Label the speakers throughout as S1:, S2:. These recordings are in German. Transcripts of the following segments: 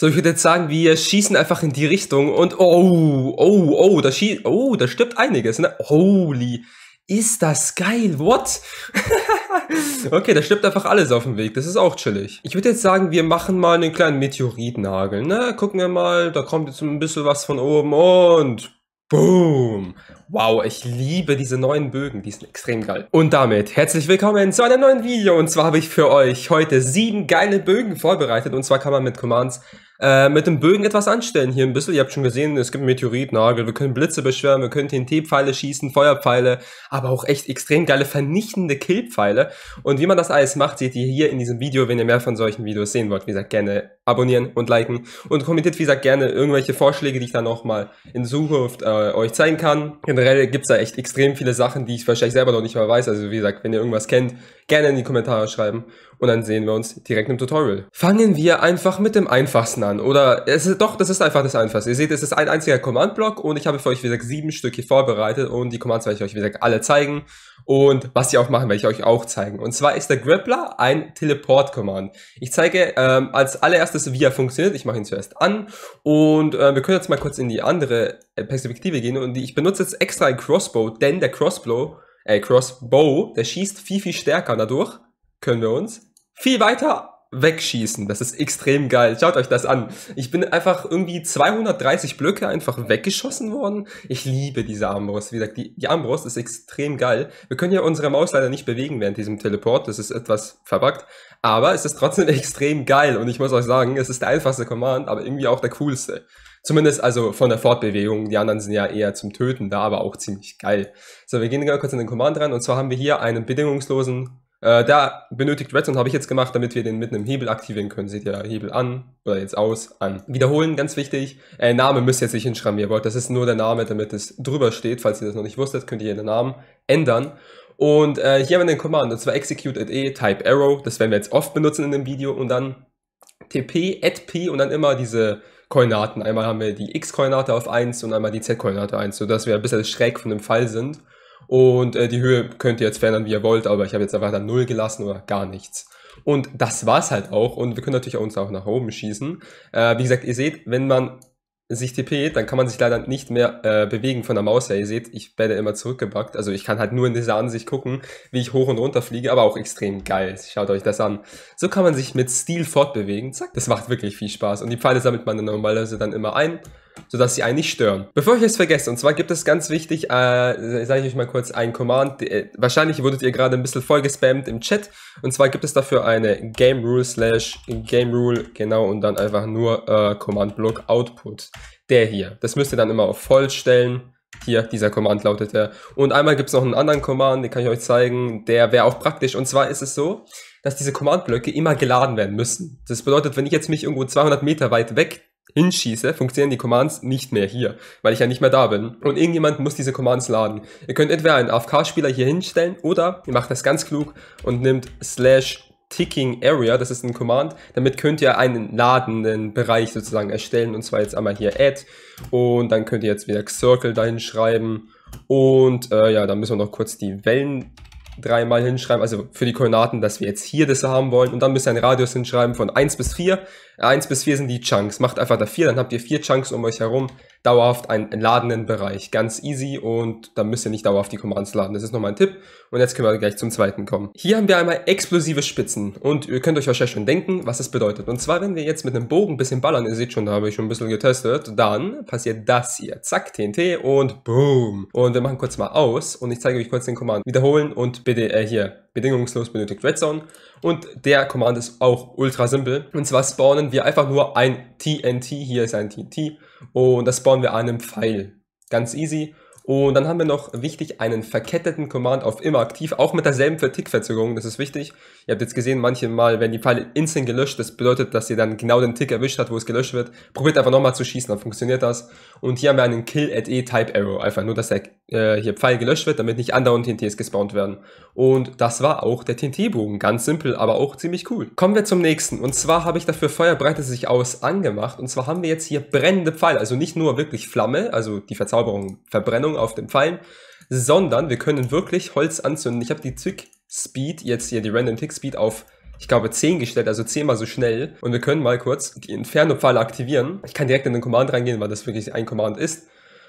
S1: So, ich würde jetzt sagen, wir schießen einfach in die Richtung und oh, oh, oh, da schießt, oh, da stirbt einiges, ne? Holy, ist das geil, what? okay, da stirbt einfach alles auf dem Weg, das ist auch chillig. Ich würde jetzt sagen, wir machen mal einen kleinen Meteoritnagel, ne? Gucken wir mal, da kommt jetzt ein bisschen was von oben und boom. Wow, ich liebe diese neuen Bögen, die sind extrem geil. Und damit herzlich willkommen zu einem neuen Video. Und zwar habe ich für euch heute sieben geile Bögen vorbereitet. Und zwar kann man mit Commands äh, mit dem Bögen etwas anstellen. Hier ein bisschen, ihr habt schon gesehen, es gibt Meteoritnagel, wir können Blitze beschwören, wir können TNT-Pfeile schießen, Feuerpfeile, aber auch echt extrem geile vernichtende Killpfeile. Und wie man das alles macht, seht ihr hier in diesem Video. Wenn ihr mehr von solchen Videos sehen wollt, wie gesagt, gerne abonnieren und liken. Und kommentiert, wie gesagt, gerne irgendwelche Vorschläge, die ich dann nochmal in Zukunft äh, euch zeigen kann. Genau generell gibt es da echt extrem viele Sachen, die ich wahrscheinlich selber noch nicht mal weiß. Also wie gesagt, wenn ihr irgendwas kennt, gerne in die Kommentare schreiben und dann sehen wir uns direkt im Tutorial. Fangen wir einfach mit dem Einfachsten an. Oder es ist doch, das ist einfach das Einfachste. Ihr seht, es ist ein einziger Command-Block und ich habe für euch, wie gesagt, sieben Stück hier vorbereitet und die Commands werde ich euch, wie gesagt, alle zeigen und was sie auch machen, werde ich euch auch zeigen. Und zwar ist der Grappler ein Teleport-Command. Ich zeige ähm, als allererstes, wie er funktioniert. Ich mache ihn zuerst an und äh, wir können jetzt mal kurz in die andere äh, Perspektive gehen und ich benutze jetzt extra ein Crossbow, denn der Crossbow, äh, Crossbow, der schießt viel, viel stärker. Dadurch können wir uns viel weiter wegschießen. Das ist extrem geil. Schaut euch das an. Ich bin einfach irgendwie 230 Blöcke einfach weggeschossen worden. Ich liebe diese Armbrust. Wie gesagt, die, die Armbrust ist extrem geil. Wir können ja unsere Maus leider nicht bewegen während diesem Teleport. Das ist etwas verbuggt. Aber es ist trotzdem extrem geil. Und ich muss euch sagen, es ist der einfachste Command, aber irgendwie auch der coolste. Zumindest also von der Fortbewegung. Die anderen sind ja eher zum Töten da, aber auch ziemlich geil. So, wir gehen ganz kurz in den Command rein. Und zwar haben wir hier einen bedingungslosen äh, da benötigt Redstone, habe ich jetzt gemacht, damit wir den mit einem Hebel aktivieren können. Seht ihr, Hebel an oder jetzt aus, an. Wiederholen, ganz wichtig. Äh, Name müsst ihr jetzt nicht hinschreiben, wie ihr wollt. Das ist nur der Name, damit es drüber steht. Falls ihr das noch nicht wusstet, könnt ihr den Namen ändern. Und äh, hier haben wir den Command, und zwar execute at e, type arrow. Das werden wir jetzt oft benutzen in dem Video. Und dann tp at p und dann immer diese Koordinaten. Einmal haben wir die x-Koordinate auf 1 und einmal die z-Koordinate 1, sodass wir ein bisschen schräg von dem Fall sind. Und äh, die Höhe könnt ihr jetzt verändern, wie ihr wollt, aber ich habe jetzt einfach da null gelassen oder gar nichts. Und das war's halt auch. Und wir können natürlich auch uns auch nach oben schießen. Äh, wie gesagt, ihr seht, wenn man sich TP, dann kann man sich leider nicht mehr äh, bewegen von der Maus her. Ihr seht, ich werde immer zurückgebackt. Also ich kann halt nur in dieser Ansicht gucken, wie ich hoch und runter fliege, aber auch extrem geil. Schaut euch das an. So kann man sich mit Stil fortbewegen. Zack, das macht wirklich viel Spaß. Und die Pfeile sammelt man dann normalerweise dann immer ein sodass sie einen nicht stören. Bevor ich es vergesse, und zwar gibt es ganz wichtig, äh, sage ich euch mal kurz einen Command. Äh, wahrscheinlich wurdet ihr gerade ein bisschen vollgespammt im Chat. Und zwar gibt es dafür eine Game Rule slash Game Rule, genau, und dann einfach nur äh, Command Block Output. Der hier. Das müsst ihr dann immer auf voll stellen. Hier, dieser Command lautet der. Und einmal gibt es noch einen anderen Command, den kann ich euch zeigen. Der wäre auch praktisch. Und zwar ist es so, dass diese Command-Blöcke immer geladen werden müssen. Das bedeutet, wenn ich jetzt mich irgendwo 200 Meter weit weg hinschieße, funktionieren die Commands nicht mehr hier, weil ich ja nicht mehr da bin. Und irgendjemand muss diese Commands laden. Ihr könnt entweder einen AFK-Spieler hier hinstellen oder ihr macht das ganz klug und nimmt slash Ticking Area, das ist ein Command. Damit könnt ihr einen ladenden Bereich sozusagen erstellen und zwar jetzt einmal hier Add und dann könnt ihr jetzt wieder Circle dahin schreiben und äh, ja, dann müssen wir noch kurz die Wellen dreimal hinschreiben, also für die Koordinaten, dass wir jetzt hier das haben wollen und dann müsst ihr einen Radius hinschreiben von 1 bis 4, 1 bis 4 sind die Chunks. Macht einfach da 4, dann habt ihr 4 Chunks um euch herum. Dauerhaft einen ladenden Bereich. Ganz easy und dann müsst ihr nicht dauerhaft die Commands laden. Das ist nochmal ein Tipp. Und jetzt können wir gleich zum zweiten kommen. Hier haben wir einmal explosive Spitzen. Und ihr könnt euch wahrscheinlich schon denken, was das bedeutet. Und zwar, wenn wir jetzt mit einem Bogen ein bisschen ballern, ihr seht schon, da habe ich schon ein bisschen getestet, dann passiert das hier. Zack, TNT und boom. Und wir machen kurz mal aus und ich zeige euch kurz den Command. Wiederholen und bitte, äh, hier, bedingungslos benötigt Redstone. Und der Command ist auch ultra simpel. Und zwar spawnen wir einfach nur ein TNT, hier ist ein TNT, und das spawnen wir an einem Pfeil. Ganz easy. Und dann haben wir noch wichtig einen verketteten Command auf immer aktiv, auch mit derselben Tick-Verzögerung, das ist wichtig. Ihr habt jetzt gesehen, manche Mal werden die Pfeile instant gelöscht, das bedeutet, dass ihr dann genau den Tick erwischt habt, wo es gelöscht wird. Probiert einfach nochmal zu schießen, dann funktioniert das. Und hier haben wir einen Kill at E Type Arrow, einfach nur, dass der äh, hier Pfeil gelöscht wird, damit nicht andauernd TNTs gespawnt werden. Und das war auch der TNT-Bogen, ganz simpel, aber auch ziemlich cool. Kommen wir zum nächsten, und zwar habe ich dafür Feuerbreite sich aus angemacht, und zwar haben wir jetzt hier brennende Pfeile, also nicht nur wirklich Flamme, also die Verzauberung, Verbrennung, Stellung auf den Pfeilen, sondern wir können wirklich Holz anzünden. Ich habe die Tick Speed, jetzt hier die Random Tick Speed auf ich glaube, 10 gestellt, also 10 mal so schnell. Und wir können mal kurz die Inferno-Pfeile aktivieren. Ich kann direkt in den Command reingehen, weil das wirklich ein Command ist.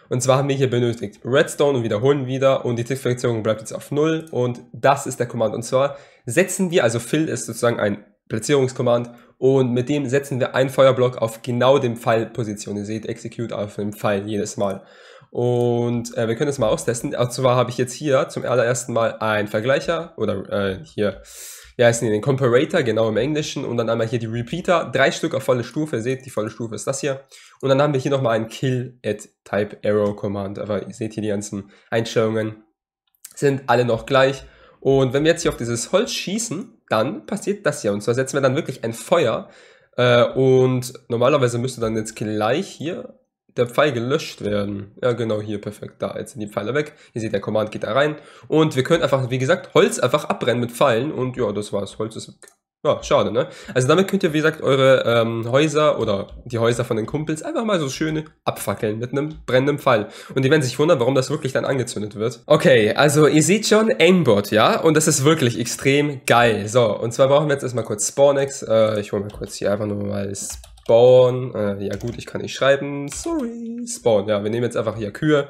S1: Und zwar haben wir hier benötigt Redstone und wiederholen wieder und die tick Tickfraktion bleibt jetzt auf 0 und das ist der Command. Und zwar setzen wir, also fill ist sozusagen ein Platzierungskommand und mit dem setzen wir einen Feuerblock auf genau dem Pfeilposition. Ihr seht Execute auf dem Pfeil jedes Mal. Und äh, wir können das mal austesten. Und zwar habe ich jetzt hier zum allerersten Mal einen Vergleicher oder äh, hier, wie heißen die, den Comparator, genau im Englischen. Und dann einmal hier die Repeater, drei Stück auf volle Stufe. Ihr Seht, die volle Stufe ist das hier. Und dann haben wir hier nochmal einen Kill at Type Arrow Command. Aber ihr seht hier die ganzen Einstellungen sind alle noch gleich. Und wenn wir jetzt hier auf dieses Holz schießen, dann passiert das hier. Und zwar setzen wir dann wirklich ein Feuer. Äh, und normalerweise müsste dann jetzt gleich hier der Pfeil gelöscht werden. Ja, genau hier, perfekt. Da, jetzt sind die Pfeile weg. Ihr seht, der Command geht da rein. Und wir können einfach, wie gesagt, Holz einfach abbrennen mit Pfeilen. Und ja, das war's. Holz ist weg. Ja, schade, ne? Also damit könnt ihr, wie gesagt, eure ähm, Häuser oder die Häuser von den Kumpels einfach mal so schön abfackeln mit einem brennenden Pfeil. Und die werden sich wundern, warum das wirklich dann angezündet wird. Okay, also ihr seht schon Aimbot, ja? Und das ist wirklich extrem geil. So, und zwar brauchen wir jetzt erstmal kurz SpawnX. Äh, ich hole mir kurz hier einfach nur mal SpawnX. Spawn, äh, ja gut, ich kann nicht schreiben, sorry, Spawn, ja, wir nehmen jetzt einfach hier Kühe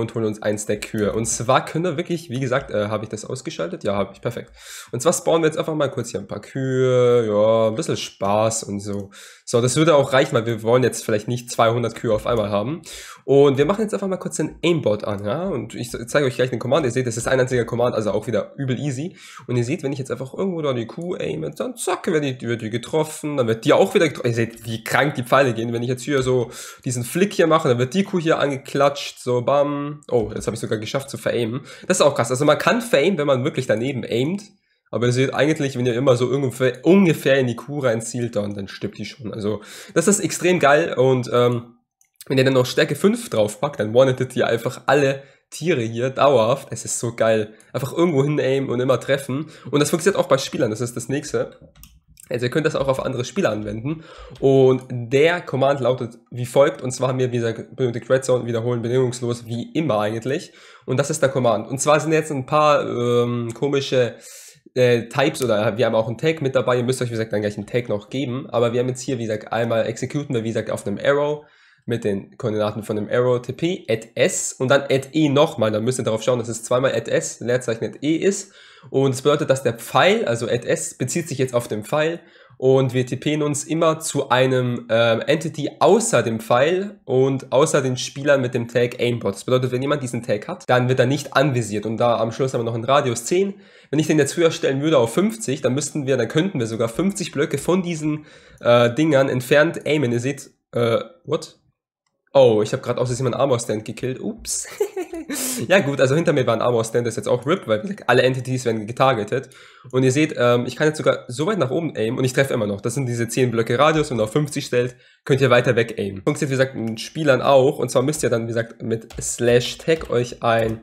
S1: und holen uns ein Stack Kühe. Und zwar können wir wirklich, wie gesagt, äh, habe ich das ausgeschaltet? Ja, habe ich, perfekt. Und zwar spawnen wir jetzt einfach mal kurz hier ein paar Kühe, ja, ein bisschen Spaß und so. So, das würde auch reichen, weil wir wollen jetzt vielleicht nicht 200 Kühe auf einmal haben. Und wir machen jetzt einfach mal kurz den Aimbot an, ja, und ich zeige euch gleich den Command. Ihr seht, das ist ein einziger Command, also auch wieder übel easy. Und ihr seht, wenn ich jetzt einfach irgendwo da die Kuh aime, dann zack, wird die, wird die getroffen, dann wird die auch wieder getroffen. Ihr seht, wie krank die Pfeile gehen. Wenn ich jetzt hier so diesen Flick hier mache, dann wird die Kuh hier angeklatscht, so bam, ähm, oh, jetzt habe ich sogar geschafft zu veraimen. Das ist auch krass. Also man kann veraimen, wenn man wirklich daneben aimt. Aber das wird eigentlich, wenn ihr immer so ungefähr, ungefähr in die Kuh reinzielt, dann, dann stirbt die schon. Also das ist extrem geil. Und ähm, wenn ihr dann noch Stärke 5 draufpackt, dann warnetet ihr einfach alle Tiere hier dauerhaft. Es ist so geil. Einfach irgendwo hin aimen und immer treffen. Und das funktioniert auch bei Spielern. Das ist das nächste. Also ihr könnt das auch auf andere Spiele anwenden. Und der Command lautet wie folgt. Und zwar haben wir, wie gesagt, benötigt Red Zone wiederholen, bedingungslos, wie immer eigentlich. Und das ist der Command. Und zwar sind jetzt ein paar ähm, komische äh, Types oder wir haben auch einen Tag mit dabei. Ihr müsst euch, wie gesagt, dann gleich einen Tag noch geben. Aber wir haben jetzt hier, wie gesagt, einmal executen wir, wie gesagt, auf einem Arrow mit den Koordinaten von dem Arrow TP, at S und dann at E nochmal. Dann müsst ihr darauf schauen, dass es zweimal at S, Leerzeichen at E ist. Und das bedeutet, dass der Pfeil, also at S, bezieht sich jetzt auf den Pfeil und wir tippen uns immer zu einem äh, Entity außer dem Pfeil und außer den Spielern mit dem Tag Aimbot. Das bedeutet, wenn jemand diesen Tag hat, dann wird er nicht anvisiert und da am Schluss haben wir noch einen Radius 10. Wenn ich den jetzt höher stellen würde auf 50, dann müssten wir, dann könnten wir sogar 50 Blöcke von diesen äh, Dingern entfernt aimen. Ihr seht, äh, what? Oh, ich habe gerade aus jemand Armor-Stand gekillt. Ups. ja gut, also hinter mir war ein Armor-Stand, das ist jetzt auch RIP, weil alle Entities werden getargetet. Und ihr seht, ähm, ich kann jetzt sogar so weit nach oben aimen und ich treffe immer noch. Das sind diese 10 Blöcke Radius und auf 50 stellt, könnt ihr weiter weg aimen. Funktioniert, wie gesagt, mit Spielern auch. Und zwar müsst ihr dann, wie gesagt, mit Slash Tag euch ein,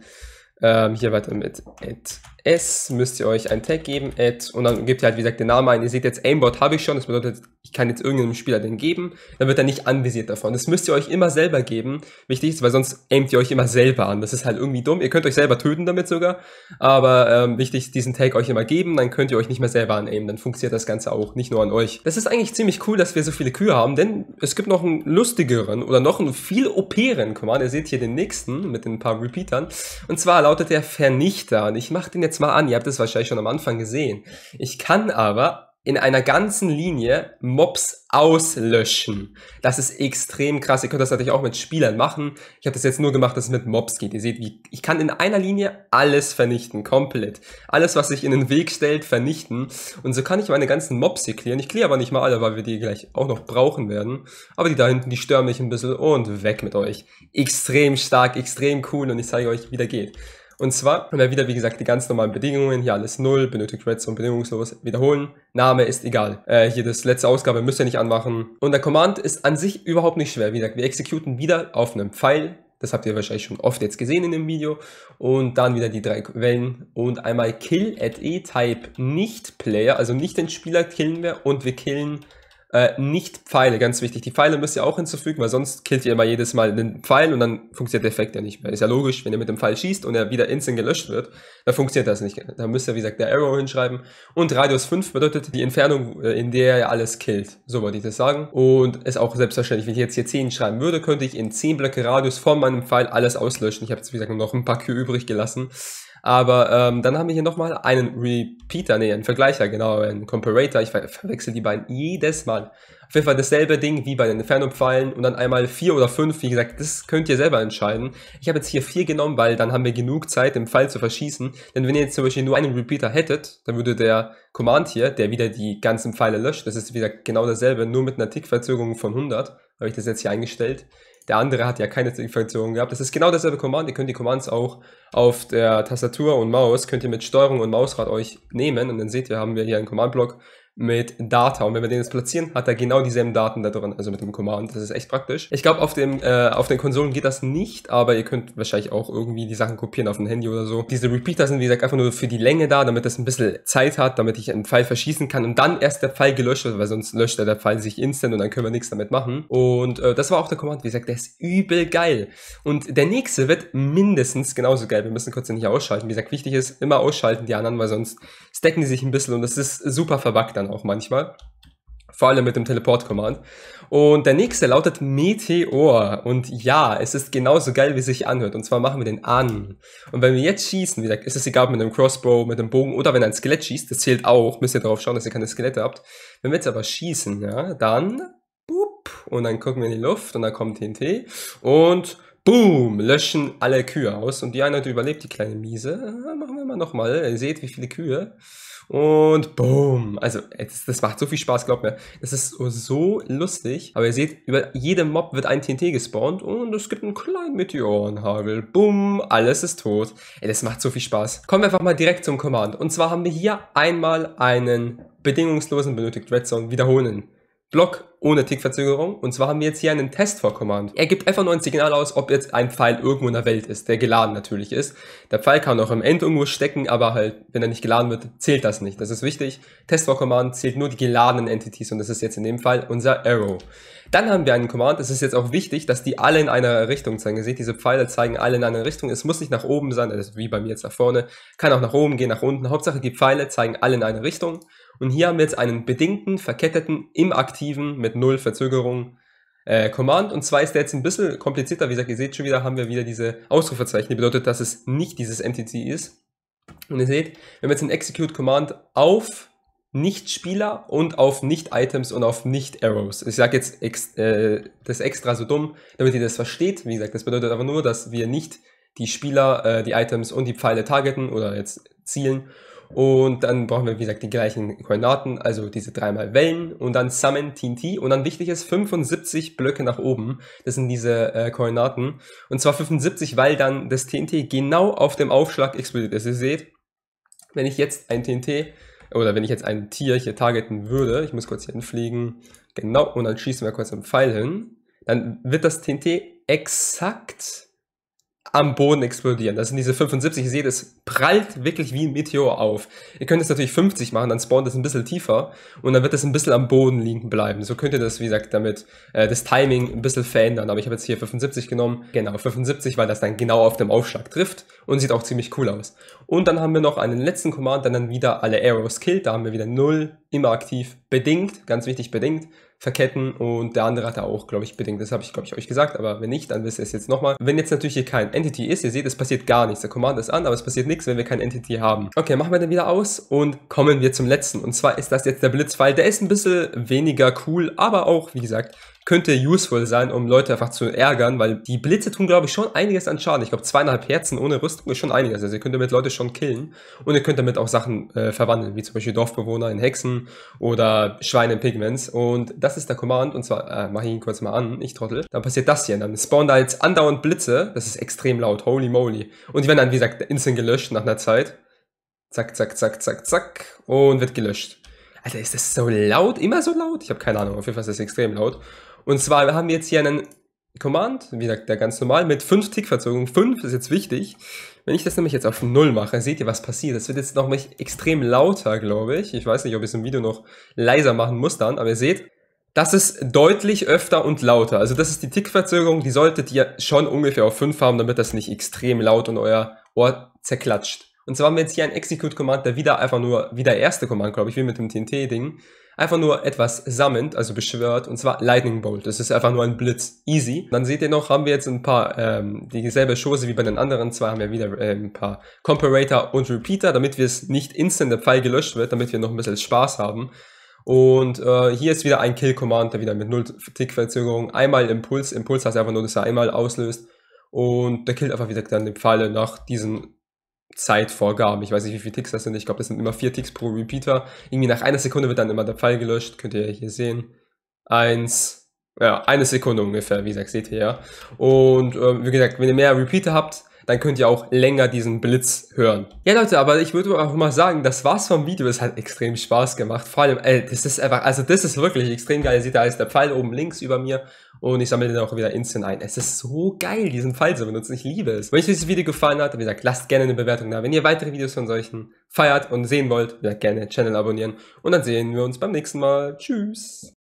S1: ähm, hier weiter mit Ent S müsst ihr euch einen Tag geben, add, und dann gebt ihr halt, wie gesagt, den Namen ein. Ihr seht jetzt Aimbot habe ich schon, das bedeutet, ich kann jetzt irgendeinem Spieler den geben, dann wird er nicht anvisiert davon. Das müsst ihr euch immer selber geben, wichtig ist, weil sonst aimt ihr euch immer selber an. Das ist halt irgendwie dumm. Ihr könnt euch selber töten damit sogar, aber ähm, wichtig ist, diesen Tag euch immer geben, dann könnt ihr euch nicht mehr selber anaimen, dann funktioniert das Ganze auch, nicht nur an euch. Das ist eigentlich ziemlich cool, dass wir so viele Kühe haben, denn es gibt noch einen lustigeren oder noch einen viel operen Command. Ihr seht hier den nächsten mit ein paar Repeatern, und zwar lautet der Vernichter, und ich mache den jetzt jetzt mal an, ihr habt es wahrscheinlich schon am Anfang gesehen. Ich kann aber in einer ganzen Linie Mobs auslöschen. Das ist extrem krass. Ihr könnt das natürlich auch mit Spielern machen. Ich habe das jetzt nur gemacht, dass es mit Mobs geht. Ihr seht, ich kann in einer Linie alles vernichten, komplett. Alles, was sich in den Weg stellt, vernichten. Und so kann ich meine ganzen Mobs hier klären. Ich kläre aber nicht mal alle, weil wir die gleich auch noch brauchen werden. Aber die da hinten, die stören mich ein bisschen und weg mit euch. Extrem stark, extrem cool und ich zeige euch, wie das geht. Und zwar haben wir wieder, wie gesagt, die ganz normalen Bedingungen. Hier alles null, benötigt Redstone bedingungslos, wiederholen. Name ist egal. Äh, hier das letzte Ausgabe müsst ihr nicht anmachen. Und der Command ist an sich überhaupt nicht schwer. Wie gesagt, wir exekuten wieder auf einem Pfeil. Das habt ihr wahrscheinlich schon oft jetzt gesehen in dem Video. Und dann wieder die drei Wellen. und einmal kill at e-type nicht Player, also nicht den Spieler killen wir und wir killen äh, nicht Pfeile, ganz wichtig. Die Pfeile müsst ihr auch hinzufügen, weil sonst killt ihr immer jedes Mal den Pfeil und dann funktioniert der Effekt ja nicht mehr. Ist ja logisch, wenn ihr mit dem Pfeil schießt und er wieder instant gelöscht wird, dann funktioniert das nicht. Da müsst ihr, wie gesagt, der Arrow hinschreiben. Und Radius 5 bedeutet die Entfernung, äh, in der ihr alles killt. So wollte ich das sagen. Und ist auch selbstverständlich, wenn ich jetzt hier 10 schreiben würde, könnte ich in 10 Blöcke Radius vor meinem Pfeil alles auslöschen. Ich habe jetzt, wie gesagt, noch ein paar Q übrig gelassen. Aber ähm, dann haben wir hier nochmal einen Repeater, nee, einen Vergleicher, genau, einen Comparator. Ich ver verwechsel die beiden jedes Mal. Auf jeden Fall dasselbe Ding wie bei den Inferno-Pfeilen und dann einmal vier oder fünf. Wie gesagt, das könnt ihr selber entscheiden. Ich habe jetzt hier vier genommen, weil dann haben wir genug Zeit, den Pfeil zu verschießen. Denn wenn ihr jetzt zum Beispiel nur einen Repeater hättet, dann würde der Command hier, der wieder die ganzen Pfeile löscht, das ist wieder genau dasselbe, nur mit einer Tickverzögerung von 100 habe ich das jetzt hier eingestellt. Der andere hat ja keine Funktion gehabt. Das ist genau dasselbe Command. Ihr könnt die Commands auch auf der Tastatur und Maus, könnt ihr mit Steuerung und Mausrad euch nehmen. Und dann seht ihr, haben wir hier einen Command-Block, mit Data. Und wenn wir den jetzt platzieren, hat er genau dieselben Daten da drin, also mit dem Command. Das ist echt praktisch. Ich glaube, auf, äh, auf den Konsolen geht das nicht, aber ihr könnt wahrscheinlich auch irgendwie die Sachen kopieren auf dem Handy oder so. Diese Repeater sind, wie gesagt, einfach nur für die Länge da, damit das ein bisschen Zeit hat, damit ich einen Pfeil verschießen kann und dann erst der Pfeil gelöscht wird, weil sonst löscht der Pfeil sich instant und dann können wir nichts damit machen. Und äh, das war auch der Command, wie gesagt, der ist übel geil. Und der nächste wird mindestens genauso geil. Wir müssen kurz den hier ausschalten. Wie gesagt, wichtig ist, immer ausschalten die anderen, weil sonst stacken die sich ein bisschen und das ist super verbackt dann auch manchmal. Vor allem mit dem Teleport-Command. Und der nächste lautet Meteor. Und ja, es ist genauso geil, wie es sich anhört. Und zwar machen wir den an. Und wenn wir jetzt schießen, wieder, ist es egal, mit einem Crossbow, mit einem Bogen oder wenn ein Skelett schießt, das zählt auch, müsst ihr darauf schauen, dass ihr keine Skelette habt. Wenn wir jetzt aber schießen, ja, dann, boop, und dann gucken wir in die Luft und dann kommt TNT und boom, löschen alle Kühe aus. Und die Einheit überlebt die kleine Miese. Machen wir mal nochmal. Ihr seht, wie viele Kühe. Und boom. Also, das macht so viel Spaß, glaubt mir. Das ist so so lustig. Aber ihr seht, über jedem Mob wird ein TNT gespawnt und es gibt einen kleinen Meteorenhagel. Bumm, alles ist tot. Ey, das macht so viel Spaß. Kommen wir einfach mal direkt zum Command. Und zwar haben wir hier einmal einen bedingungslosen benötigt Redstone wiederholen. Block ohne Tickverzögerung. Und zwar haben wir jetzt hier einen Test for Command. Er gibt einfach nur ein Signal aus, ob jetzt ein Pfeil irgendwo in der Welt ist, der geladen natürlich ist. Der Pfeil kann auch im End irgendwo stecken, aber halt, wenn er nicht geladen wird, zählt das nicht. Das ist wichtig. Test for Command zählt nur die geladenen Entities und das ist jetzt in dem Fall unser Arrow. Dann haben wir einen Command. Es ist jetzt auch wichtig, dass die alle in einer Richtung zeigen. Ihr seht, diese Pfeile zeigen alle in einer Richtung. Es muss nicht nach oben sein, also wie bei mir jetzt nach vorne. Kann auch nach oben gehen, nach unten. Hauptsache, die Pfeile zeigen alle in eine Richtung. Und hier haben wir jetzt einen bedingten, verketteten, im aktiven mit null Verzögerung äh, Command. Und zwar ist der jetzt ein bisschen komplizierter. Wie gesagt, ihr seht schon wieder, haben wir wieder diese Ausrufezeichen. Die bedeutet, dass es nicht dieses Entity ist. Und ihr seht, wir haben jetzt einen Execute Command auf Nicht-Spieler und auf Nicht-Items und auf Nicht-Arrows. Ich sage jetzt ex äh, das extra so dumm, damit ihr das versteht. Wie gesagt, das bedeutet aber nur, dass wir nicht die Spieler, äh, die Items und die Pfeile targeten oder jetzt zielen und dann brauchen wir, wie gesagt, die gleichen Koordinaten, also diese dreimal Wellen und dann Summon TNT und dann wichtig ist 75 Blöcke nach oben. Das sind diese äh, Koordinaten. Und zwar 75, weil dann das TNT genau auf dem Aufschlag explodiert ist. Ihr seht, wenn ich jetzt ein TNT oder wenn ich jetzt ein Tier hier targeten würde, ich muss kurz hier hinfliegen, genau, und dann schießen wir kurz einen Pfeil hin, dann wird das TNT exakt am Boden explodieren. Das sind diese 75, ihr seht, es prallt wirklich wie ein Meteor auf. Ihr könnt es natürlich 50 machen, dann spawnt es ein bisschen tiefer und dann wird es ein bisschen am Boden liegen bleiben. So könnt ihr das, wie gesagt, damit äh, das Timing ein bisschen verändern. Aber ich habe jetzt hier 75 genommen, genau 75, weil das dann genau auf dem Aufschlag trifft und sieht auch ziemlich cool aus. Und dann haben wir noch einen letzten Command, der dann wieder alle Arrows killt. Da haben wir wieder 0, immer aktiv, bedingt, ganz wichtig bedingt verketten und der andere hat er auch, glaube ich, bedingt. Das habe ich, glaube ich, euch gesagt, aber wenn nicht, dann wisst ihr es jetzt nochmal. Wenn jetzt natürlich hier kein Entity ist, ihr seht, es passiert gar nichts. Der Command ist an, aber es passiert nichts, wenn wir kein Entity haben. Okay, machen wir dann wieder aus und kommen wir zum letzten. Und zwar ist das jetzt der Blitzfall. Der ist ein bisschen weniger cool, aber auch, wie gesagt, könnte useful sein, um Leute einfach zu ärgern, weil die Blitze tun, glaube ich, schon einiges an Schaden. Ich glaube, zweieinhalb Herzen ohne Rüstung ist schon einiges. Also ihr könnt damit Leute schon killen und ihr könnt damit auch Sachen äh, verwandeln, wie zum Beispiel Dorfbewohner in Hexen oder Schweine in Pigments. Und das das ist der Command, und zwar, äh, mach ich ihn kurz mal an, ich trottel, dann passiert das hier, dann spawnen da jetzt andauernd Blitze, das ist extrem laut, holy moly. Und die werden dann, wie gesagt, instant gelöscht nach einer Zeit. Zack, zack, zack, zack, zack, und wird gelöscht. Alter, ist das so laut? Immer so laut? Ich habe keine Ahnung, auf jeden Fall ist das extrem laut. Und zwar haben wir jetzt hier einen Command, wie gesagt, der ganz normal, mit 5 Tickverzögerung. 5 ist jetzt wichtig. Wenn ich das nämlich jetzt auf 0 mache, seht ihr, was passiert. Das wird jetzt noch extrem lauter, glaube ich. Ich weiß nicht, ob ich es im Video noch leiser machen muss dann, aber ihr seht, das ist deutlich öfter und lauter. Also das ist die Tickverzögerung, die solltet ihr schon ungefähr auf 5 haben, damit das nicht extrem laut und euer Ohr zerklatscht. Und zwar haben wir jetzt hier einen Execute-Command, der wieder einfach nur, wie der erste Command, glaube ich, wie mit dem TNT-Ding, einfach nur etwas sammelt, also beschwört, und zwar Lightning Bolt. Das ist einfach nur ein Blitz. Easy. Dann seht ihr noch, haben wir jetzt ein paar, ähm, dieselbe Chose wie bei den anderen zwei, haben wir wieder äh, ein paar Comparator und Repeater, damit wir es nicht instant der Pfeil gelöscht wird, damit wir noch ein bisschen Spaß haben. Und äh, hier ist wieder ein kill Commander wieder mit 0 Tick-Verzögerung einmal Impuls, Impuls heißt einfach nur, dass er einmal auslöst und der killt einfach wieder dann den Pfeile nach diesen Zeitvorgaben. Ich weiß nicht, wie viele Ticks das sind. Ich glaube, das sind immer 4 Ticks pro Repeater. Irgendwie nach einer Sekunde wird dann immer der Pfeil gelöscht. Könnt ihr hier sehen. Eins, ja, eine Sekunde ungefähr, wie gesagt, seht ihr ja. Und äh, wie gesagt, wenn ihr mehr Repeater habt, dann könnt ihr auch länger diesen Blitz hören. Ja Leute, aber ich würde auch mal sagen, das war's vom Video. Es hat extrem Spaß gemacht. Vor allem, ey, das ist einfach, also das ist wirklich extrem geil. Ihr seht, da ist der Pfeil oben links über mir und ich sammle den auch wieder instant ein. Es ist so geil, diesen Pfeil zu benutzen. Ich liebe es. Wenn euch dieses Video gefallen hat, wie gesagt, lasst gerne eine Bewertung da. Wenn ihr weitere Videos von solchen feiert und sehen wollt, dann gerne Channel abonnieren. Und dann sehen wir uns beim nächsten Mal. Tschüss.